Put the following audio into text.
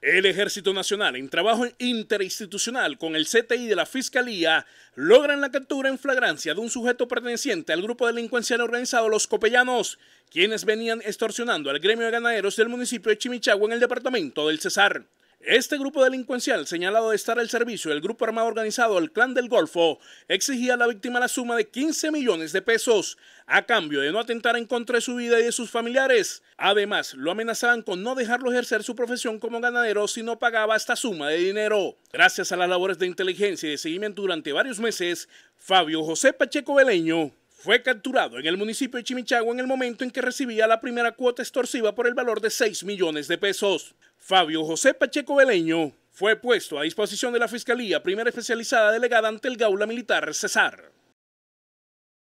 El Ejército Nacional, en trabajo interinstitucional con el CTI de la Fiscalía, logran la captura en flagrancia de un sujeto perteneciente al grupo delincuencial organizado Los Copellanos, quienes venían extorsionando al gremio de ganaderos del municipio de Chimichagua en el departamento del Cesar. Este grupo delincuencial, señalado de estar al servicio del grupo armado organizado El Clan del Golfo, exigía a la víctima la suma de 15 millones de pesos a cambio de no atentar en contra de su vida y de sus familiares. Además, lo amenazaban con no dejarlo ejercer su profesión como ganadero si no pagaba esta suma de dinero. Gracias a las labores de inteligencia y de seguimiento durante varios meses, Fabio José Pacheco Beleño fue capturado en el municipio de Chimichagua en el momento en que recibía la primera cuota extorsiva por el valor de 6 millones de pesos. Fabio José Pacheco Beleño fue puesto a disposición de la Fiscalía Primera Especializada Delegada ante el Gaula Militar Cesar.